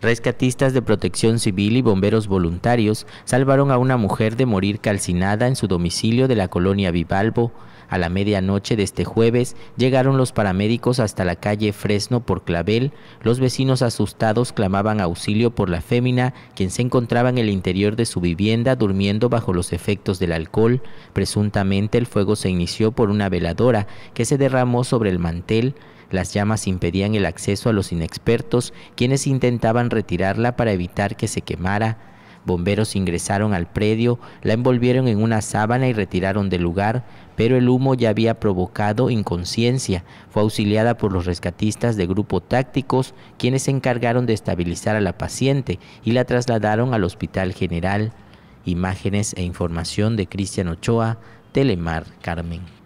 Rescatistas de protección civil y bomberos voluntarios salvaron a una mujer de morir calcinada en su domicilio de la colonia Vivalvo. A la medianoche de este jueves llegaron los paramédicos hasta la calle Fresno por Clavel. Los vecinos asustados clamaban auxilio por la fémina, quien se encontraba en el interior de su vivienda durmiendo bajo los efectos del alcohol. Presuntamente el fuego se inició por una veladora que se derramó sobre el mantel. Las llamas impedían el acceso a los inexpertos, quienes intentaban retirarla para evitar que se quemara. Bomberos ingresaron al predio, la envolvieron en una sábana y retiraron del lugar, pero el humo ya había provocado inconsciencia. Fue auxiliada por los rescatistas de grupo tácticos, quienes se encargaron de estabilizar a la paciente y la trasladaron al Hospital General. Imágenes e información de Cristian Ochoa, Telemar Carmen.